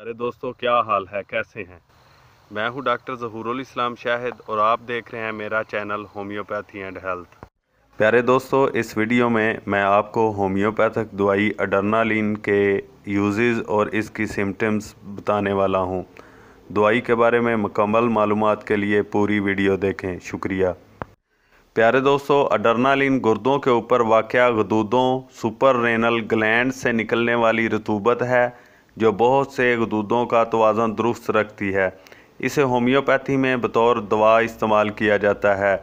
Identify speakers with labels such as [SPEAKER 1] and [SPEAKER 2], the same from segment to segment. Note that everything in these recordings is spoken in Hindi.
[SPEAKER 1] अरे दोस्तों क्या हाल है कैसे हैं मैं हूं डॉक्टर जहूरुल इस्लाम शाहिद और आप देख रहे हैं मेरा चैनल होम्योपैथी एंड हेल्थ प्यारे दोस्तों इस वीडियो में मैं आपको होम्योपैथिक दवाई अडरनालिन के यूजेस और इसकी सिम्टम्स बताने वाला हूं दवाई के बारे में मुकम्मल मालूम के लिए पूरी वीडियो देखें शुक्रिया प्यारे दोस्तों अडरनालिन गुर्दों के ऊपर वाक़ गदूदों सुपर रेनल ग्लैंड से निकलने वाली रतूबत है जो बहुत से गदूदों का तोज़न दुरुस्त रखती है इसे होम्योपैथी में बतौर दवा इस्तेमाल किया जाता है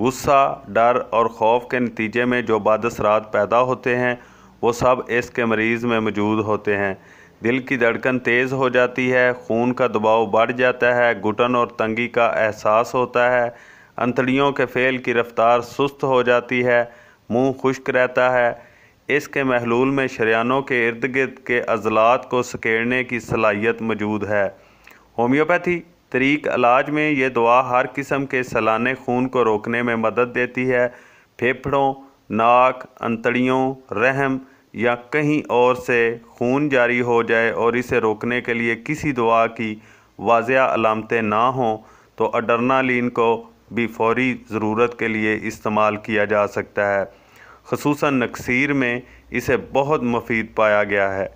[SPEAKER 1] गुस्सा डर और खौफ के नतीजे में जो बादसरात पैदा होते हैं वो सब इसके मरीज़ में मौजूद होते हैं दिल की धड़कन तेज़ हो जाती है खून का दबाव बढ़ जाता है घुटन और तंगी का एहसास होता है अंतड़ियों के फेल की रफ्तार सुस्त हो जाती है मुंह खुश्क रहता है इसके महलूल में शरियानों के इर्द गिर्द के अजलात को सकेड़ने की सलाहियत मौजूद है होम्योपैथी तरीक इलाज में ये दवा हर किस्म के सलाने खून को रोकने में मदद देती है फेफड़ों नाक अंतड़ियों रहम या कहीं और से खून जारी हो जाए और इसे रोकने के लिए किसी दवा की वाजिया अलामतें ना हों तो अडरनालिन को भी फौरी ज़रूरत के लिए इस्तेमाल किया जा सकता है खसूस नकसीर में इसे बहुत मुफीद पाया गया है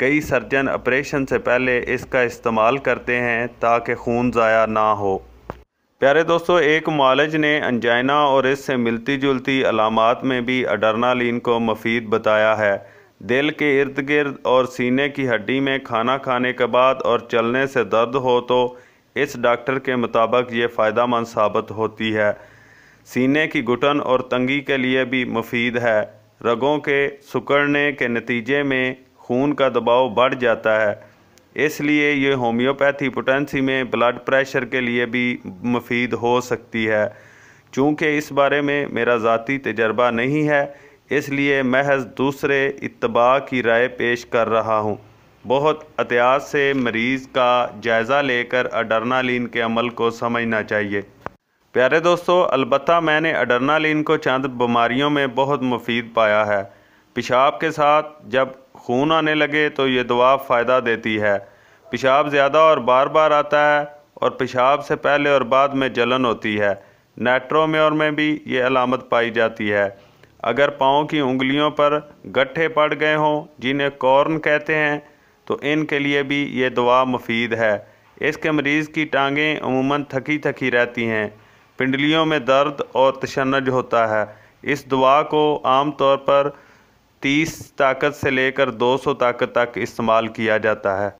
[SPEAKER 1] कई सर्जन ऑपरेशन से पहले इसका इस्तेमाल करते हैं ताकि खून ज़ाया ना हो प्यारे दोस्तों एक मालज ने अनजाइना और इससे मिलती जुलती अलामत में भी अडरनालिन को मफीद बताया है दिल के इर्द गिर्द और सीने की हड्डी में खाना खाने के बाद और चलने से दर्द हो तो इस डॉक्टर के मुताबिक ये फ़ायदा मंद साबित होती है सीने की घुटन और तंगी के लिए भी मुफीद है रगों के सुकड़ने के नतीजे में खून का दबाव बढ़ जाता है इसलिए ये होम्योपैथी पोटेंसी में ब्लड प्रेशर के लिए भी मुफीद हो सकती है चूँकि इस बारे में मेरा ज़ाती तजर्बा नहीं है इसलिए महज दूसरे इतबा की राय पेश कर रहा हूँ बहुत एहतियात से मरीज़ का जायज़ा लेकर अडरनालिन के अमल को समझना चाहिए प्यारे दोस्तों अलबत् मैंने अडरनालिन को चंद बीमारियों में बहुत मुफीद पाया है पेशाब के साथ जब खून आने लगे तो ये दवा फ़ायदा देती है पेशाब ज़्यादा और बार बार आता है और पेशाब से पहले और बाद में जलन होती है नेट्रोम्योर में भी ये अलामत पाई जाती है अगर पाँव की उंगलियों पर गट्ठे पड़ गए हों जिन्हें कॉर्न कहते हैं तो इनके लिए भी ये दवा मुफीद है इसके मरीज़ की टांगें अमूमन थकी थकी रहती हैं पिंडलियों में दर्द और तशनज होता है इस दवा को आमतौर पर 30 ताकत से लेकर 200 ताकत तक इस्तेमाल किया जाता है